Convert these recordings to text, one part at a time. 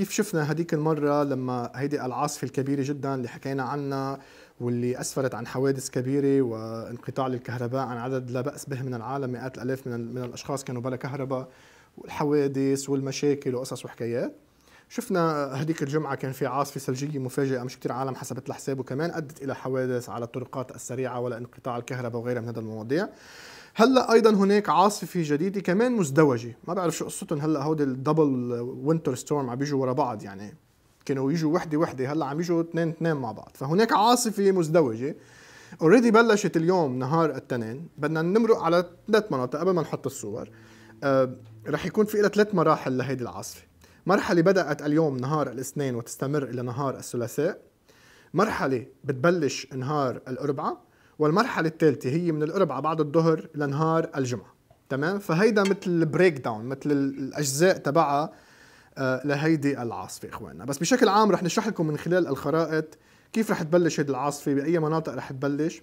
كيف شفنا هذيك المرة لما هيدي العاصفة الكبيرة جدا اللي حكينا عنها واللي أسفرت عن حوادث كبيرة وانقطاع للكهرباء عن عدد لا بأس به من العالم مئات الألاف من, من الأشخاص كانوا بلا كهرباء والحوادث والمشاكل وقصص وحكايات شفنا هذيك الجمعة كان في عاصفة ثلجية مفاجئة مش كتير عالم حسبت الحساب وكمان أدت إلى حوادث على الطرقات السريعة ولا انقطاع الكهرباء وغيرها من هذا المواضيع هلا ايضا هناك عاصفه جديده كمان مزدوجه ما بعرف شو قصتهم هلا هودي الدبل وينتر ستورم عم بيجوا ورا بعض يعني كانوا يجوا وحده وحده هلا عم يجوا اثنين اثنين مع بعض فهناك عاصفه مزدوجه اوريدي بلشت اليوم نهار التنين بدنا نمرق على ثلاث مناطق قبل ما نحط الصور أه رح يكون في لها ثلاث مراحل لهيدي العاصفه مرحله بدات اليوم نهار الاثنين وتستمر الى نهار الثلاثاء مرحله بتبلش نهار الاربعاء والمرحله الثالثه هي من الأربعة بعد الظهر لنهار الجمعه تمام فهيدا مثل البريك داون مثل الاجزاء تبعها آه، لهيدي العاصفه اخواننا بس بشكل عام رح نشرح لكم من خلال الخرائط كيف رح تبلش هيدي العاصفه باي مناطق رح تبلش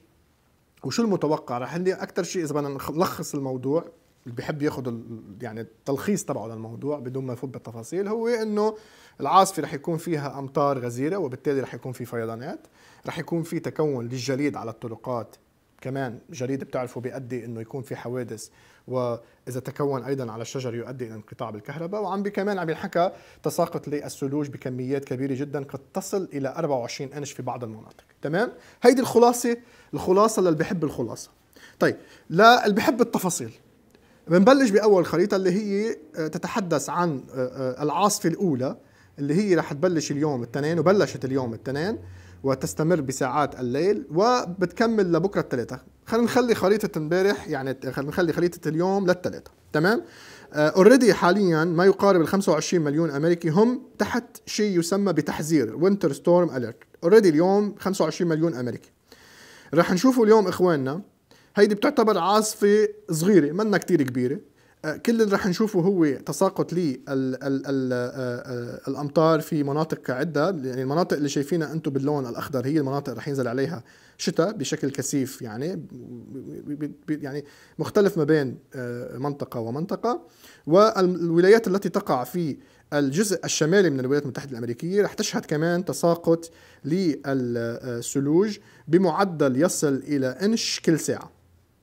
وشو المتوقع رح نلي اكثر شيء اذا بدنا نلخص الموضوع اللي بيحب ياخذ يعني التلخيص تبعه للموضوع بدون ما يفوت بالتفاصيل هو انه العاصفه رح يكون فيها امطار غزيره وبالتالي رح يكون في فيضانات رح يكون في تكون للجليد على الطرقات كمان جليد بتعرفوا بيؤدي انه يكون في حوادث واذا تكون ايضا على الشجر يؤدي الى انقطاع بالكهرباء وعم كمان عم ينحكى تساقط للثلوج بكميات كبيره جدا قد تصل الى 24 انش في بعض المناطق تمام هيدي الخلاصه الخلاصه للي بحب الخلاصه طيب لا اللي بحب التفاصيل بنبلش باول خريطه اللي هي آه، تتحدث عن آه، آه، العاصفه الاولى اللي هي رح تبلش اليوم الاثنين وبلشت اليوم الاثنين وتستمر بساعات الليل وبتكمل لبكره الثلاثاء خلينا نخلي خريطه امبارح يعني خلينا نخلي خريطه اليوم للثلاثاء تمام اوريدي حاليا ما يقارب ال 25 مليون امريكي هم تحت شيء يسمى بتحذير وينتر ستورم اليرت اوريدي اليوم 25 مليون امريكي رح نشوفوا اليوم اخواننا هيدي بتعتبر عاصفة صغيرة منا كتير كبيرة آه، كل اللي رح نشوفه هو تساقط لي ال ال الـ آه، آه، الامطار في مناطق عده يعني المناطق اللي شايفينها انتم باللون الاخضر هي المناطق اللي رح ينزل عليها شتاء بشكل كثيف يعني يعني مختلف ما بين منطقه ومنطقه والولايات التي تقع في الجزء الشمالي من الولايات المتحده الامريكيه رح تشهد كمان تساقط للثلوج بمعدل يصل الى انش كل ساعه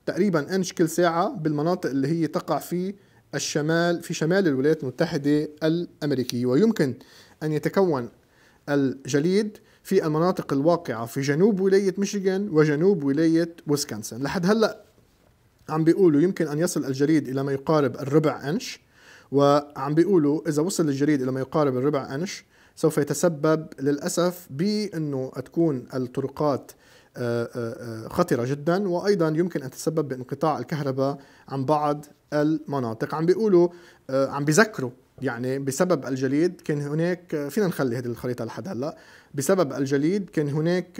تقريبا انش كل ساعه بالمناطق اللي هي تقع في الشمال في شمال الولايات المتحده الامريكيه ويمكن ان يتكون الجليد في المناطق الواقعه في جنوب ولايه ميشيغان وجنوب ولايه ويسكنسن لحد هلا عم بيقولوا يمكن ان يصل الجليد الى ما يقارب الربع انش وعم بيقولوا اذا وصل الجليد الى ما يقارب الربع انش سوف يتسبب للاسف بانه تكون الطرقات آه، آه، آه، خطرة جدا وأيضا يمكن أن تتسبب بانقطاع الكهرباء عن بعض المناطق عم بيقولوا عم بيذكروا يعني بسبب الجليد كان هناك فينا نخلي هذه الخريطة لحد هلا بسبب الجليد كان هناك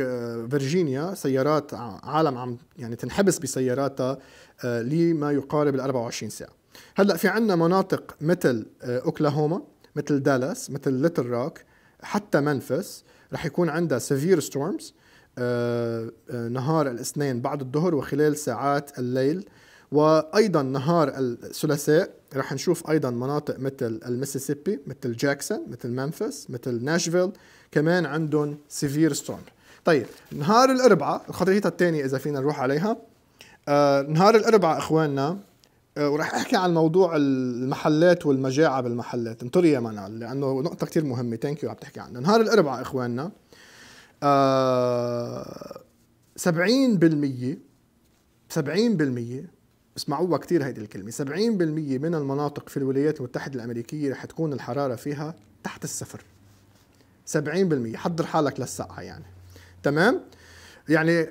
فيرجينيا سيارات عالم عم يعني تنحبس بسياراتها لما يقارب ال 24 ساعة هلا في عندنا مناطق مثل اوكلاهوما مثل دالاس مثل ليتل روك حتى منفس رح يكون عندها سيفير ستورمز آه، آه، نهار الاثنين بعد الظهر وخلال ساعات الليل وايضا نهار الثلاثاء رح نشوف ايضا مناطق مثل المسيسيبي مثل جاكسون مثل ممفيس مثل ناشفيل كمان عندهم سيفير ستورم طيب نهار الاربعاء الخريطه الثانيه اذا فينا نروح عليها آه، نهار الاربعاء اخواننا ورح وراح احكي عن موضوع المحلات والمجاعه بالمحلات انطر يا منال لانه نقطه كثير مهمه ثانك يو عم تحكي عنها نهار الاربعاء اخواننا آه، سبعين بالمية سبعين بالمية اسمعوها كتير هيدي الكلمة سبعين بالمية من المناطق في الولايات المتحدة الأمريكية رح تكون الحرارة فيها تحت الصفر بالمية حضر حالك للسقعة يعني تمام يعني آه،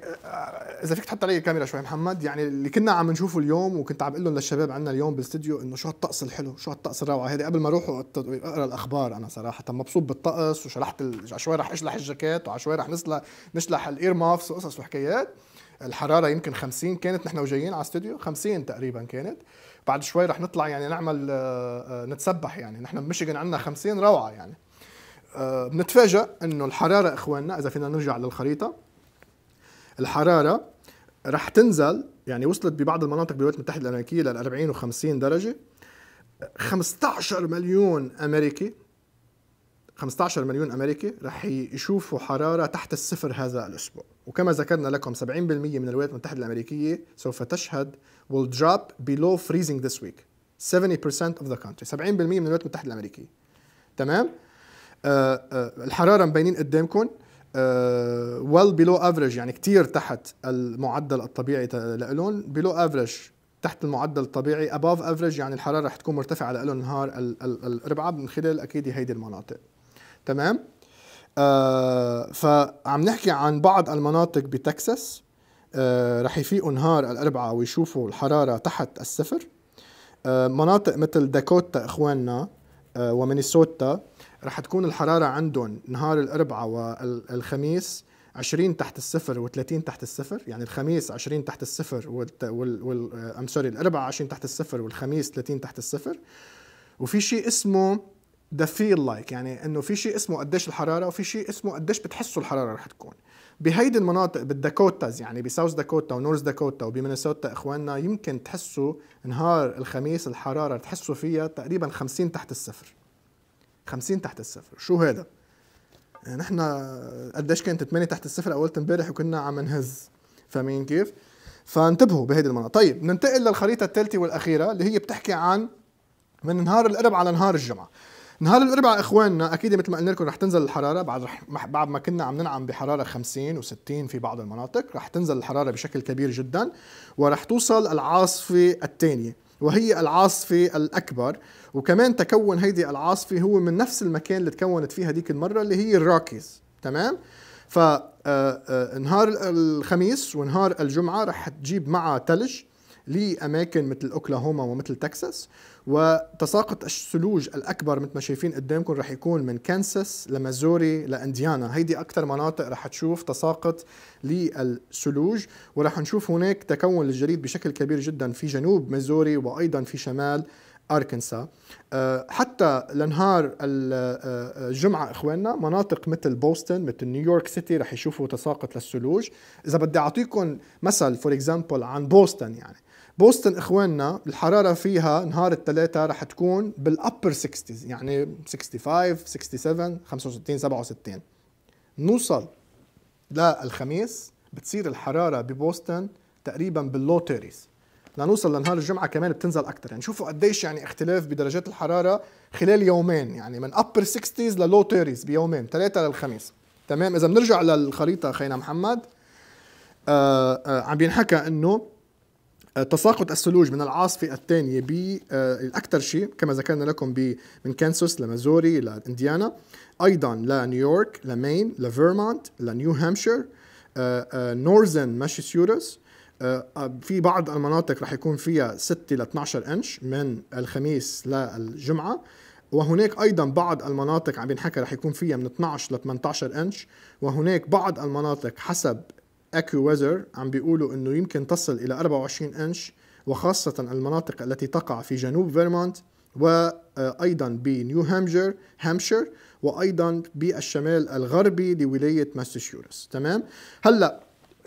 اذا فيك تحط علي الكاميرا شوي محمد يعني اللي كنا عم نشوفه اليوم وكنت عم اقول لهم للشباب عندنا اليوم بالاستديو انه شو هالطقس الحلو شو هالطقس الروعه هذه قبل ما اروح اقرا الاخبار انا صراحه مبسوط بالطقس وشلحت ال... شوي رح اشلح الجاكيت وعشوائي رح نسلح نشلح الاير مافس وقصص وحكايات الحراره يمكن 50 كانت نحن وجايين على الاستوديو 50 تقريبا كانت بعد شوي رح نطلع يعني نعمل آه، آه، نتسبح يعني نحن بمشيغن عندنا 50 روعه يعني بنتفاجئ انه الحراره اخواننا اذا فينا نرجع للخريطه الحراره رح تنزل يعني وصلت ببعض المناطق بالولايات المتحده الامريكيه لل 40 و50 درجه 15 مليون امريكي 15 مليون امريكي رح يشوفوا حراره تحت الصفر هذا الاسبوع وكما ذكرنا لكم 70% من الولايات المتحده الامريكيه سوف تشهد will drop below freezing this week 70% of the country 70% من الولايات المتحده الامريكيه تمام آه، آه، الحراره مبينين قدامكم ويل بيلو افريج يعني كثير تحت المعدل الطبيعي لهم بيلو افريج تحت المعدل الطبيعي اباف افريج يعني الحراره رح تكون مرتفعه لهم نهار الاربعاء من خلال اكيد هيدي المناطق تمام آه فعم نحكي عن بعض المناطق بتكساس آه رح يفيقوا نهار الاربعاء ويشوفوا الحراره تحت الصفر آه مناطق مثل داكوتا اخواننا آه ومينيسوتا رح تكون الحرارة عندهم نهار الأربعاء والخميس 20 تحت الصفر و30 تحت الصفر يعني الخميس 20 تحت الصفر وال وال ام آه، سوري الاربعاء 20 تحت الصفر والخميس 30 تحت الصفر وفي شيء اسمه ذا فيل لايك يعني انه في شيء اسمه قديش الحراره وفي شيء اسمه قديش بتحسوا الحراره رح تكون بهيدي المناطق بالداكوتاز يعني بساوث داكوتا ونورث داكوتا وبمينيسوتا اخواننا يمكن تحسوا نهار الخميس الحراره تحسوا فيها تقريبا 50 تحت الصفر 50 تحت الصفر شو هذا يعني قديش كانت 8 تحت الصفر اول امبارح وكنا عم نهز فاهمين كيف فانتبهوا بهيدي المناطق طيب ننتقل للخريطه الثالثه والاخيره اللي هي بتحكي عن من نهار الاربعاء على نهار الجمعه نهار الاربعاء اخواننا اكيد مثل ما قلنا لكم رح تنزل الحراره بعد رح بعد ما كنا عم ننعم بحراره 50 و60 في بعض المناطق رح تنزل الحراره بشكل كبير جدا ورح توصل العاصفه الثانيه وهي العاصفة الأكبر وكمان تكون هيدي العاصفة هو من نفس المكان اللي تكونت فيه هديك المرة اللي هي الراكيز تمام فنهار آه، آه، الخميس ونهار الجمعة رح تجيب معها تلج لاماكن مثل اوكلاهوما ومثل تكساس وتساقط الثلوج الاكبر مثل ما شايفين قدامكم رح يكون من كانساس لميزوري لانديانا هيدي اكثر مناطق رح تشوف تساقط للثلوج ورح نشوف هناك تكون للجليد بشكل كبير جدا في جنوب ميزوري وايضا في شمال اركنسا آه، حتى لنهار آه، آه، الجمعه اخواننا مناطق مثل بوسطن مثل نيويورك سيتي رح يشوفوا تساقط للثلوج اذا بدي اعطيكم مثل فور اكزامبل عن بوسطن يعني بوسطن اخواننا الحراره فيها نهار الثلاثاء رح تكون بالابر 60 يعني 65 67 65 67 نوصل للخميس بتصير الحراره ببوسطن تقريبا باللو تيريز لنوصل لنهار الجمعه كمان بتنزل اكثر يعني شوفوا قديش يعني اختلاف بدرجات الحراره خلال يومين يعني من ابر 60 للو 30 بيومين ثلاثه للخميس تمام اذا بنرجع للخريطه خينا محمد آآ آه، آآ آه، عم بينحكى انه تساقط الثلوج من العاصفة الثانية آه، اكثر شيء كما ذكرنا لكم من كانساس لميزوري لإنديانا أيضا لنيويورك لمين لفيرمونت لنيو هامشير آه، آه، نورزن ماساتشوستس في بعض المناطق رح يكون فيها 6 ل 12 انش من الخميس للجمعه وهناك ايضا بعض المناطق عم بينحكى رح يكون فيها من 12 ل 18 انش وهناك بعض المناطق حسب اكيو ويذر عم بيقولوا انه يمكن تصل الى 24 انش وخاصة المناطق التي تقع في جنوب فيرمونت وأيضا بنيو هامشير هامشير وأيضا بالشمال الغربي لولاية ماساتشوستس تمام هلا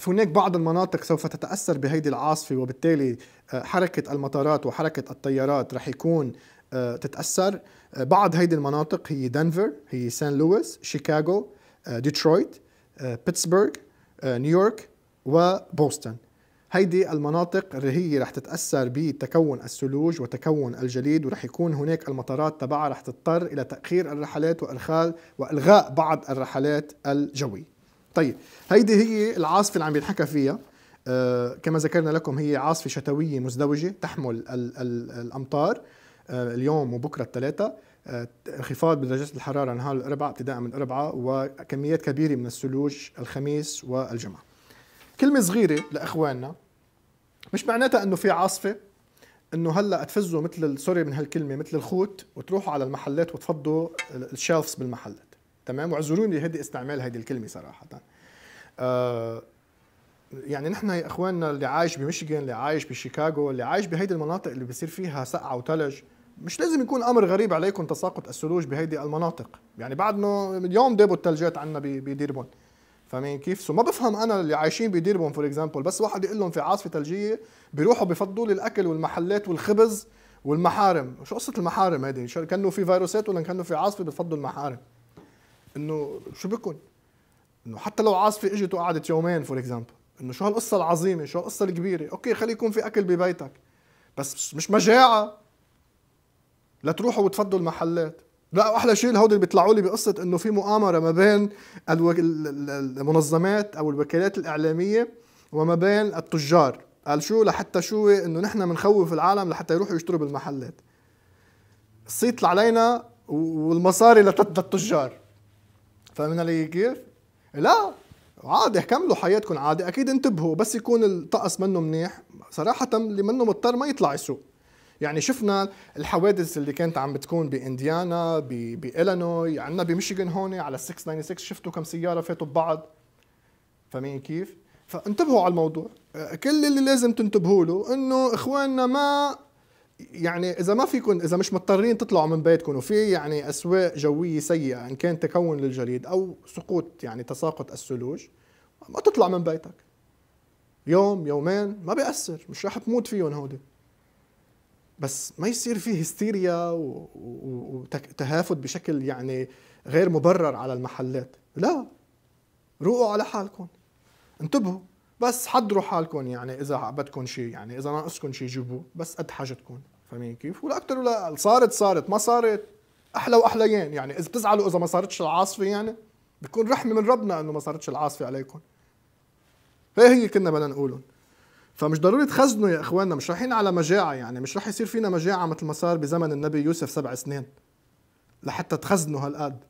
هناك بعض المناطق سوف تتأثر بهيدي العاصفة وبالتالي آه، حركة المطارات وحركة الطيارات رح يكون آه، تتأثر آه، بعض هيدي المناطق هي دنفر هي سان لويس شيكاغو ديترويت بيتسبرغ آه، نيويورك وبوسطن هيدي المناطق اللي هي رح تتأثر بتكون الثلوج وتكون الجليد ورح يكون هناك المطارات تبعها رح تضطر إلى تأخير الرحلات وإرخال وإلغاء بعض الرحلات الجوي طيب هيدي هي العاصفة اللي عم ينحكى فيها آه كما ذكرنا لكم هي عاصفة شتوية مزدوجة تحمل الـ الـ الأمطار آه اليوم وبكرة الثلاثة انخفاض بدرجات الحراره نهار الاربعاء ابتداء من الاربعاء وكميات كبيره من الثلوج الخميس والجمعه. كلمه صغيره لاخواننا مش معناتها انه في عاصفه انه هلا تفزوا مثل سوري من هالكلمه مثل الخوت وتروحوا على المحلات وتفضوا الشيلفز بالمحلات تمام واعذروني هدي استعمال هذه الكلمه صراحه آه يعني نحن يا اخواننا اللي عايش بميشيغان اللي عايش بشيكاغو اللي عايش بهيدي المناطق اللي بصير فيها سقعه وثلج مش لازم يكون امر غريب عليكم تساقط الثلوج بهيدي المناطق يعني بعدنا اليوم دابوا الثلجات عندنا بديربون فاهمين كيف؟ سو ما بفهم انا اللي عايشين بديربون فور اكزامبل بس واحد يقول لهم في عاصفه ثلجيه بيروحوا بفضوا لي الاكل والمحلات والخبز والمحارم، شو قصه المحارم هيدي كانه في فيروسات ولا كانه في عاصفه بتفضوا المحارم؟ انه شو بكون؟ انه حتى لو عاصفه اجت وقعدت يومين فور اكزامبل، انه شو هالقصه العظيمه؟ شو هالقصه الكبيره؟ اوكي خلي يكون في اكل ببيتك بس مش مجاعه لتروحوا وتفضوا المحلات لا احلى شيء هودي بيطلعوا لي بقصه انه في مؤامره ما بين المنظمات او الوكالات الاعلاميه وما بين التجار قال شو لحتى شو انه نحن بنخوف العالم لحتى يروحوا يشتروا بالمحلات الصيت علينا والمصاري للتجار فمن علي كيف؟ لا عادي كملوا حياتكم عادي اكيد انتبهوا بس يكون الطقس منه منيح صراحه اللي منه مضطر ما يطلع يسوق يعني شفنا الحوادث اللي كانت عم بتكون بانديانا بالينوي عندنا بميشيغان هون على 696 شفتوا كم سياره فاتوا ببعض فاهمين كيف؟ فانتبهوا على الموضوع آه، كل اللي لازم تنتبهوا له انه اخواننا ما يعني اذا ما فيكم اذا مش مضطرين تطلعوا من بيتكم وفي يعني اسواق جويه سيئه ان كان تكون للجليد او سقوط يعني تساقط الثلوج ما تطلع من بيتك يوم يومين ما بيأثر مش رح تموت فيهم هودي بس ما يصير في هستيريا وتهافت بشكل يعني غير مبرر على المحلات لا روقوا على حالكم انتبهوا بس حضروا حالكم يعني اذا بدكم شيء يعني اذا ناقصكم شيء جيبوه بس قد حاجتكم فاهمين كيف ولا اكثر ولا اقل صارت صارت ما صارت احلى واحليين يعني اذا بتزعلوا اذا ما صارتش العاصفه يعني بتكون رحمه من ربنا انه ما صارتش العاصفه عليكم هي هي كنا بدنا نقولهم فمش ضروري تخزنوا يا اخواننا مش رايحين على مجاعه يعني مش راح يصير فينا مجاعه مثل ما صار بزمن النبي يوسف سبع سنين لحتى تخزنوا هالقد